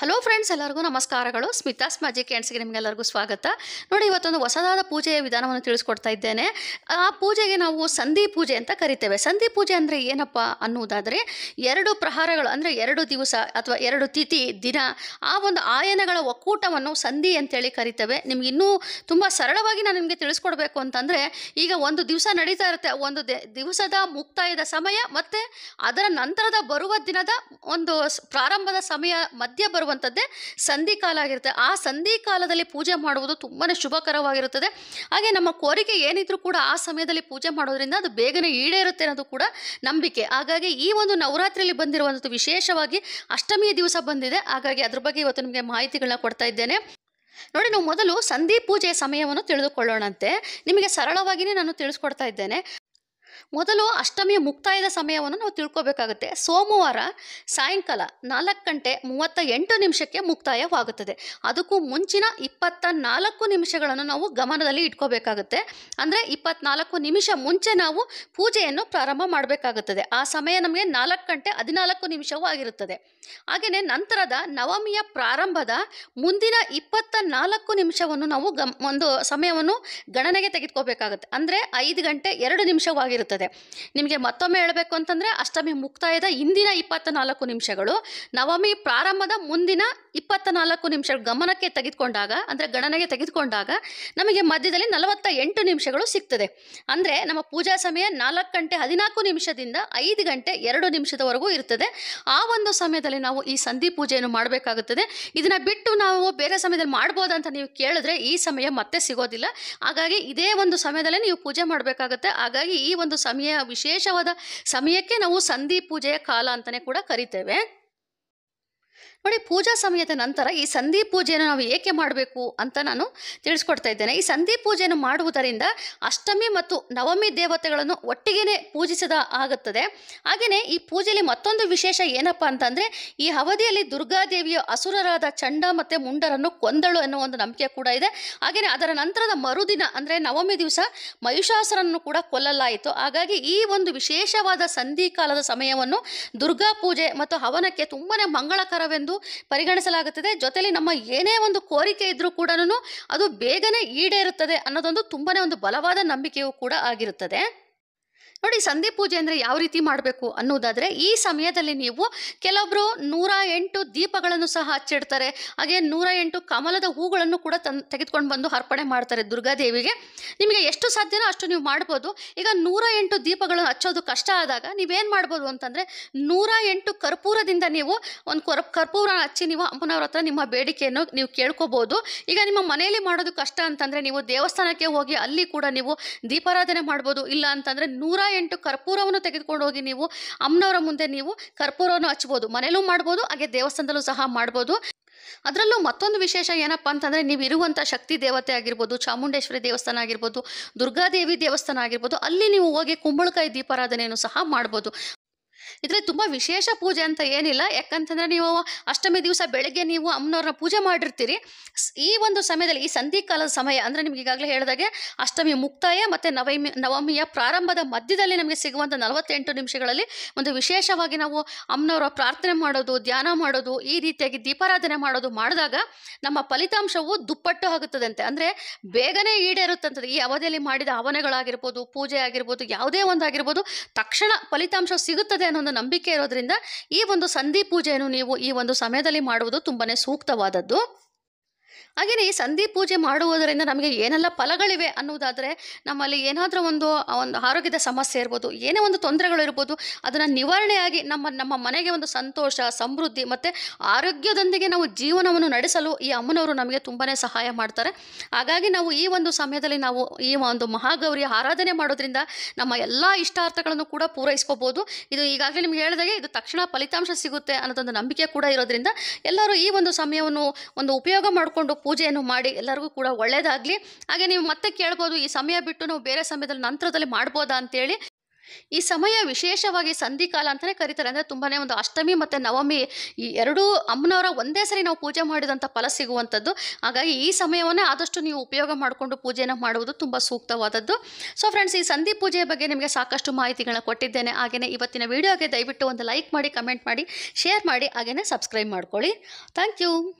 hello friends ಎಲ್ಲರಿಗೂ ನಮಸ್ಕಾರಗಳು Smitha's magic ಕ್ಯಾಂಡ್ಸ್ಗೆ ನಿಮಗೆಲ್ಲರಿಗೂ ಸ್ವಾಗತ ನೋಡಿ ಇವತ್ತೊಂದು ಹೊಸದಾದ ಪೂಜೆಯ ವಿಧಾನವನ್ನು ತಿಳಿಸ್ಕೊಡ್ತಾ ಇದ್ದೇನೆ ಆ ಪೂಜೆಗೆ ನಾವು ಸಂಧಿ ಪೂಜೆ ಅಂತ ಕರಿತೇವೆ ಸಂಧಿ ಪೂಜೆ ಅಂದರೆ ಏನಪ್ಪ ಅನ್ನುವುದಾದರೆ ಎರಡು ಪ್ರಹಾರಗಳು ಅಂದರೆ ಎರಡು ದಿವಸ ಅಥವಾ ಎರಡು ತಿಥಿ ದಿನ ಆ ಒಂದು ಆಯನಗಳ ಒಕ್ಕೂಟವನ್ನು ಸಂಧಿ ಅಂತೇಳಿ ಕರಿತೇವೆ ನಿಮ್ಗೆ ಇನ್ನೂ ತುಂಬ ಸರಳವಾಗಿ ನಾನು ನಿಮಗೆ ತಿಳಿಸ್ಕೊಡ್ಬೇಕು ಅಂತಂದರೆ ಈಗ ಒಂದು ದಿವಸ ನಡೀತಾ ಇರುತ್ತೆ ಒಂದು ದಿವಸದ ಮುಕ್ತಾಯದ ಸಮಯ ಮತ್ತು ಅದರ ನಂತರದ ಬರುವ ದಿನದ ಒಂದು ಪ್ರಾರಂಭದ ಸಮಯ ಮಧ್ಯ ಬರುವ ಬರುವಂಥದ್ದೇ ಸಂಧಿ ಕಾಲ ಆಗಿರುತ್ತೆ ಆ ಸಂಧಿ ಕಾಲದಲ್ಲಿ ಪೂಜೆ ಮಾಡುವುದು ತುಂಬಾ ಶುಭಕರವಾಗಿರುತ್ತದೆ ಹಾಗೆ ನಮ್ಮ ಕೋರಿಕೆ ಏನಿದ್ರು ಕೂಡ ಆ ಸಮಯದಲ್ಲಿ ಪೂಜೆ ಮಾಡೋದ್ರಿಂದ ಅದು ಬೇಗನೆ ಈಡೇರುತ್ತೆ ಅನ್ನೋದು ಕೂಡ ನಂಬಿಕೆ ಹಾಗಾಗಿ ಈ ಒಂದು ನವರಾತ್ರಿಯಲ್ಲಿ ಬಂದಿರುವಂಥದ್ದು ವಿಶೇಷವಾಗಿ ಅಷ್ಟಮಿಯ ದಿವಸ ಬಂದಿದೆ ಹಾಗಾಗಿ ಅದ್ರ ಬಗ್ಗೆ ಇವತ್ತು ನಿಮಗೆ ಮಾಹಿತಿಗಳನ್ನ ಕೊಡ್ತಾ ಇದ್ದೇನೆ ನೋಡಿ ನಾವು ಮೊದಲು ಸಂಧಿ ಪೂಜೆಯ ಸಮಯವನ್ನು ತಿಳಿದುಕೊಳ್ಳೋಣಂತೆ ನಿಮಗೆ ಸರಳವಾಗಿಯೇ ನಾನು ತಿಳಿಸ್ಕೊಡ್ತಾ ಇದ್ದೇನೆ ಮೊದಲು ಅಷ್ಟಮಿಯ ಮುಕ್ತಾಯದ ಸಮಯವನ್ನು ನಾವು ತಿಳ್ಕೊಬೇಕಾಗುತ್ತೆ ಸೋಮವಾರ ಸಾಯಂಕಾಲ ನಾಲ್ಕು ಗಂಟೆ ಮೂವತ್ತ ಎಂಟು ನಿಮಿಷಕ್ಕೆ ಮುಕ್ತಾಯವಾಗುತ್ತದೆ ಅದಕ್ಕೂ ಮುಂಚಿನ ಇಪ್ಪತ್ತ ನಾಲ್ಕು ನಿಮಿಷಗಳನ್ನು ನಾವು ಗಮನದಲ್ಲಿ ಇಟ್ಕೋಬೇಕಾಗುತ್ತೆ ಅಂದರೆ ಇಪ್ಪತ್ನಾಲ್ಕು ನಿಮಿಷ ಮುಂಚೆ ನಾವು ಪೂಜೆಯನ್ನು ಪ್ರಾರಂಭ ಮಾಡಬೇಕಾಗುತ್ತದೆ ಆ ಸಮಯ ನಮಗೆ ನಾಲ್ಕು ಗಂಟೆ ಹದಿನಾಲ್ಕು ನಿಮಿಷವೂ ಆಗಿರುತ್ತದೆ ಹಾಗೆಯೇ ನಂತರದ ನವಮಿಯ ಪ್ರಾರಂಭದ ಮುಂದಿನ ಇಪ್ಪತ್ತ ನಾಲ್ಕು ನಿಮಿಷವನ್ನು ನಾವು ಗಮ್ ಒಂದು ಸಮಯವನ್ನು ಗಣನೆಗೆ ತೆಗೆದುಕೋಬೇಕಾಗುತ್ತೆ ಅಂದರೆ ಐದು ಗಂಟೆ ಎರಡು ನಿಮಿಷವಾಗಿರುತ್ತದೆ ನಿಮಗೆ ಮತ್ತೊಮ್ಮೆ ಹೇಳಬೇಕು ಅಂತಂದರೆ ಅಷ್ಟಮಿ ಮುಕ್ತಾಯದ ಇಂದಿನ ಇಪ್ಪತ್ತ ನಾಲ್ಕು ನಿಮಿಷಗಳು ನವಮಿ ಪ್ರಾರಂಭದ ಮುಂದಿನ ಇಪ್ಪತ್ತ ನಾಲ್ಕು ನಿಮಿಷಗಳು ಗಮನಕ್ಕೆ ತೆಗೆದುಕೊಂಡಾಗ ಅಂದರೆ ಗಣನೆಗೆ ತೆಗೆದುಕೊಂಡಾಗ ನಮಗೆ ಮಧ್ಯದಲ್ಲಿ ನಲವತ್ತ ಎಂಟು ನಿಮಿಷಗಳು ಸಿಗ್ತದೆ ಅಂದರೆ ನಮ್ಮ ಪೂಜಾ ಸಮಯ ನಾಲ್ಕು ಗಂಟೆ ಹದಿನಾಲ್ಕು ನಿಮಿಷದಿಂದ ಐದು ಗಂಟೆ ಎರಡು ನಿಮಿಷದವರೆಗೂ ಇರ್ತದೆ ಆ ಒಂದು ಸಮಯದಲ್ಲಿ ನಾವು ಈ ಸಂಧಿ ಪೂಜೆಯನ್ನು ಮಾಡಬೇಕಾಗುತ್ತದೆ ಇದನ್ನು ಬಿಟ್ಟು ನಾವು ಬೇರೆ ಸಮಯದಲ್ಲಿ ಮಾಡ್ಬೋದಂತ ನೀವು ಕೇಳಿದ್ರೆ ಈ ಸಮಯ ಮತ್ತೆ ಸಿಗೋದಿಲ್ಲ ಹಾಗಾಗಿ ಇದೇ ಒಂದು ಸಮಯದಲ್ಲಿ ನೀವು ಪೂಜೆ ಮಾಡಬೇಕಾಗುತ್ತೆ ಹಾಗಾಗಿ ಈ ಒಂದು ಸಮಯ ವಿಶೇಷವಾದ ಸಮಯಕ್ಕೆ ನಾವು ಸಂಧಿ ಪೂಜೆಯ ಕಾಲ ಅಂತಲೇ ಕೂಡ ಕರಿತೇವೆ ನೋಡಿ ಪೂಜಾ ಸಮಯದ ನಂತರ ಈ ಸಂಧಿ ಪೂಜೆಯನ್ನು ನಾವು ಏಕೆ ಮಾಡಬೇಕು ಅಂತ ನಾನು ತಿಳಿಸ್ಕೊಡ್ತಾ ಇದ್ದೇನೆ ಈ ಸಂಧಿ ಪೂಜೆಯನ್ನು ಮಾಡುವುದರಿಂದ ಅಷ್ಟಮಿ ಮತ್ತು ನವಮಿ ದೇವತೆಗಳನ್ನು ಒಟ್ಟಿಗೆ ಪೂಜಿಸದ ಆಗುತ್ತದೆ ಹಾಗೆಯೇ ಈ ಪೂಜೆಯಲ್ಲಿ ಮತ್ತೊಂದು ವಿಶೇಷ ಏನಪ್ಪ ಅಂತಂದರೆ ಈ ಅವಧಿಯಲ್ಲಿ ದುರ್ಗಾದೇವಿಯ ಅಸುರರಾದ ಚಂಡ ಮತ್ತು ಮುಂಡರನ್ನು ಕೊಂದಳು ಅನ್ನೋ ಒಂದು ನಂಬಿಕೆ ಕೂಡ ಇದೆ ಹಾಗೆಯೇ ಅದರ ನಂತರದ ಮರುದಿನ ಅಂದರೆ ನವಮಿ ದಿವಸ ಮಹಿಷಾಸುರನ್ನು ಕೂಡ ಕೊಲ್ಲಲಾಯಿತು ಹಾಗಾಗಿ ಈ ಒಂದು ವಿಶೇಷವಾದ ಸಂಧಿ ಕಾಲದ ಸಮಯವನ್ನು ದುರ್ಗಾ ಪೂಜೆ ಮತ್ತು ಹವನಕ್ಕೆ ತುಂಬನೇ ಮಂಗಳಕರ ಪರಿಹಾರವೆಂದು ಪರಿಗಣಿಸಲಾಗುತ್ತದೆ ಜೊತೆಲಿ ನಮ್ಮ ಏನೇ ಒಂದು ಕೋರಿಕೆ ಇದ್ರೂ ಕೂಡ ಅದು ಬೇಗನೆ ಈಡೇರುತ್ತದೆ ಅನ್ನೋದೊಂದು ತುಂಬನೇ ಒಂದು ಬಲವಾದ ನಂಬಿಕೆಯು ಕೂಡ ಆಗಿರುತ್ತದೆ ನೋಡಿ ಸಂಧಿ ಪೂಜೆ ಅಂದರೆ ಯಾವ ರೀತಿ ಮಾಡಬೇಕು ಅನ್ನೋದಾದರೆ ಈ ಸಮಯದಲ್ಲಿ ನೀವು ಕೆಲವೊಬ್ಬರು ನೂರ ಎಂಟು ದೀಪಗಳನ್ನು ಸಹ ಹಚ್ಚಿಡ್ತಾರೆ ಹಾಗೆ ನೂರ ಎಂಟು ಕಮಲದ ಹೂಗಳನ್ನು ಕೂಡ ತನ್ ತೆಗೆದುಕೊಂಡು ಬಂದು ಅರ್ಪಣೆ ಮಾಡ್ತಾರೆ ದುರ್ಗಾದೇವಿಗೆ ನಿಮಗೆ ಎಷ್ಟು ಸಾಧ್ಯನೋ ಅಷ್ಟು ನೀವು ಮಾಡ್ಬೋದು ಈಗ ನೂರ ಎಂಟು ದೀಪಗಳನ್ನು ಹಚ್ಚೋದು ಕಷ್ಟ ಆದಾಗ ನೀವೇನು ಮಾಡ್ಬೋದು ಅಂತಂದರೆ ನೂರ ಎಂಟು ಕರ್ಪೂರದಿಂದ ನೀವು ಒಂದು ಕೊರ ಕರ್ಪೂರ ಹಚ್ಚಿ ನೀವು ಅಮ್ಮನವ್ರ ಹತ್ರ ನಿಮ್ಮ ಬೇಡಿಕೆಯನ್ನು ನೀವು ಕೇಳ್ಕೊಬೋದು ಈಗ ನಿಮ್ಮ ಮನೆಯಲ್ಲಿ ಮಾಡೋದು ಕಷ್ಟ ಅಂತಂದರೆ ನೀವು ದೇವಸ್ಥಾನಕ್ಕೆ ಹೋಗಿ ಅಲ್ಲಿ ಕೂಡ ನೀವು ದೀಪಾರಾಧನೆ ಮಾಡ್ಬೋದು ಇಲ್ಲ ಅಂತಂದರೆ ನೂರ ಎಂಟು ಕರ್ಪೂರವನ್ನು ತೆಗೆದುಕೊಂಡು ಹೋಗಿ ನೀವು ಅಮ್ಮನವರ ಮುಂದೆ ನೀವು ಕರ್ಪೂರವನ್ನು ಹಚ್ಚಬಹುದು ಮನೇಲೂ ಮಾಡ್ಬೋದು ಹಾಗೆ ದೇವಸ್ಥಾನದಲ್ಲೂ ಸಹ ಮಾಡ್ಬೋದು ಅದರಲ್ಲೂ ಮತ್ತೊಂದು ವಿಶೇಷ ಏನಪ್ಪಾ ಅಂತಂದರೆ ನೀವು ಇರುವಂಥ ಶಕ್ತಿ ದೇವತೆ ಆಗಿರ್ಬೋದು ಚಾಮುಂಡೇಶ್ವರಿ ದೇವಸ್ಥಾನ ಆಗಿರ್ಬೋದು ದುರ್ಗಾದೇವಿ ದೇವಸ್ಥಾನ ಆಗಿರ್ಬೋದು ಅಲ್ಲಿ ನೀವು ಹೋಗಿ ಕುಂಬಳಕಾಯಿ ದೀಪಾರಾಧನೆಯನ್ನು ಸಹ ಮಾಡ್ಬೋದು ಇದರಲ್ಲಿ ತುಂಬ ವಿಶೇಷ ಪೂಜೆ ಅಂತ ಏನಿಲ್ಲ ಯಾಕಂತಂದರೆ ನೀವು ಅಷ್ಟಮಿ ದಿವಸ ಬೆಳಗ್ಗೆ ನೀವು ಅಮ್ಮನವ್ರನ್ನ ಪೂಜೆ ಮಾಡಿರ್ತೀರಿ ಈ ಒಂದು ಸಮಯದಲ್ಲಿ ಈ ಸಂಧಿಕಾಲದ ಸಮಯ ಅಂದರೆ ನಿಮ್ಗೆ ಈಗಾಗಲೇ ಹೇಳಿದಾಗೆ ಅಷ್ಟಮಿ ಮುಕ್ತಾಯ ಮತ್ತು ನವಮಿ ನವಮಿಯ ಪ್ರಾರಂಭದ ಮಧ್ಯದಲ್ಲಿ ನಮಗೆ ಸಿಗುವಂಥ ನಲವತ್ತೆಂಟು ನಿಮಿಷಗಳಲ್ಲಿ ಒಂದು ವಿಶೇಷವಾಗಿ ನಾವು ಅಮ್ಮನವರ ಪ್ರಾರ್ಥನೆ ಮಾಡೋದು ಧ್ಯಾನ ಮಾಡೋದು ಈ ರೀತಿಯಾಗಿ ದೀಪಾರಾಧನೆ ಮಾಡೋದು ಮಾಡಿದಾಗ ನಮ್ಮ ಫಲಿತಾಂಶವು ದುಪ್ಪಟ್ಟು ಆಗುತ್ತದೆ ಅಂತೆ ಅಂದರೆ ಬೇಗನೆ ಈಡೇರುತ್ತಂಥದ್ದು ಈ ಅವಧಿಯಲ್ಲಿ ಮಾಡಿದ ಹವನೆಗಳಾಗಿರ್ಬೋದು ಪೂಜೆ ಆಗಿರ್ಬೋದು ಯಾವುದೇ ಒಂದು ಆಗಿರ್ಬೋದು ತಕ್ಷಣ ಫಲಿತಾಂಶ ಸಿಗುತ್ತದೆ ಅನ್ನೋ ಒಂದು ನಂಬಿಕೆ ಇರೋದ್ರಿಂದ ಈ ಒಂದು ಸಂಧಿ ಪೂಜೆಯನ್ನು ನೀವು ಈ ಒಂದು ಸಮಯದಲ್ಲಿ ಮಾಡುವುದು ತುಂಬಾ ಸೂಕ್ತವಾದದ್ದು ಹಾಗೆಯೇ ಈ ಸಂಧಿ ಪೂಜೆ ಮಾಡುವುದರಿಂದ ನಮಗೆ ಏನೆಲ್ಲ ಫಲಗಳಿವೆ ಅನ್ನೋದಾದರೆ ನಮ್ಮಲ್ಲಿ ಏನಾದರೂ ಒಂದು ಒಂದು ಆರೋಗ್ಯದ ಸಮಸ್ಯೆ ಇರ್ಬೋದು ಏನೇ ಒಂದು ತೊಂದರೆಗಳಿರ್ಬೋದು ಅದನ್ನು ನಿವಾರಣೆಯಾಗಿ ನಮ್ಮ ನಮ್ಮ ಮನೆಗೆ ಒಂದು ಸಂತೋಷ ಸಮೃದ್ಧಿ ಮತ್ತು ಆರೋಗ್ಯದೊಂದಿಗೆ ನಾವು ಜೀವನವನ್ನು ನಡೆಸಲು ಈ ಅಮ್ಮನವರು ನಮಗೆ ತುಂಬಾ ಸಹಾಯ ಮಾಡ್ತಾರೆ ಹಾಗಾಗಿ ನಾವು ಈ ಒಂದು ಸಮಯದಲ್ಲಿ ನಾವು ಈ ಒಂದು ಮಹಾಗೌರಿ ಆರಾಧನೆ ಮಾಡೋದ್ರಿಂದ ನಮ್ಮ ಎಲ್ಲ ಇಷ್ಟಾರ್ಥಗಳನ್ನು ಕೂಡ ಪೂರೈಸ್ಕೋಬೋದು ಇದು ಈಗಾಗಲೇ ನಿಮ್ಗೆ ಹೇಳಿದಾಗೆ ಇದು ತಕ್ಷಣ ಫಲಿತಾಂಶ ಸಿಗುತ್ತೆ ಅನ್ನೋದೊಂದು ನಂಬಿಕೆ ಕೂಡ ಇರೋದ್ರಿಂದ ಎಲ್ಲರೂ ಈ ಒಂದು ಸಮಯವನ್ನು ಒಂದು ಉಪಯೋಗ ಮಾಡಿಕೊಂಡು ಪೂಜೆಯನ್ನು ಮಾಡಿ ಎಲ್ಲರಿಗೂ ಕೂಡ ಒಳ್ಳೆಯದಾಗಲಿ ಹಾಗೆ ನೀವು ಮತ್ತೆ ಕೇಳ್ಬೋದು ಈ ಸಮಯ ಬಿಟ್ಟು ನಾವು ಬೇರೆ ಸಮಯದಲ್ಲಿ ನಂತರದಲ್ಲಿ ಮಾಡ್ಬೋದಾ ಅಂತೇಳಿ ಈ ಸಮಯ ವಿಶೇಷವಾಗಿ ಸಂಧಿ ಕಾಲ ಅಂತಲೇ ಕರೀತಾರೆ ಅಂದರೆ ತುಂಬಾ ಒಂದು ಅಷ್ಟಮಿ ಮತ್ತು ನವಮಿ ಈ ಎರಡೂ ಅಮ್ಮನವರ ಒಂದೇ ಸರಿ ನಾವು ಪೂಜೆ ಮಾಡಿದಂಥ ಫಲ ಸಿಗುವಂಥದ್ದು ಹಾಗಾಗಿ ಈ ಸಮಯವನ್ನೇ ಆದಷ್ಟು ನೀವು ಉಪಯೋಗ ಮಾಡಿಕೊಂಡು ಪೂಜೆಯನ್ನು ಮಾಡುವುದು ತುಂಬ ಸೂಕ್ತವಾದದ್ದು ಸೊ ಫ್ರೆಂಡ್ಸ್ ಈ ಸಂಧಿ ಪೂಜೆಯ ಬಗ್ಗೆ ನಿಮಗೆ ಸಾಕಷ್ಟು ಮಾಹಿತಿಗಳನ್ನ ಕೊಟ್ಟಿದ್ದೇನೆ ಹಾಗೆಯೇ ಇವತ್ತಿನ ವಿಡಿಯೋಗೆ ದಯವಿಟ್ಟು ಒಂದು ಲೈಕ್ ಮಾಡಿ ಕಮೆಂಟ್ ಮಾಡಿ ಶೇರ್ ಮಾಡಿ ಹಾಗೆಯೇ ಸಬ್ಸ್ಕ್ರೈಬ್ ಮಾಡ್ಕೊಳ್ಳಿ ಥ್ಯಾಂಕ್ ಯು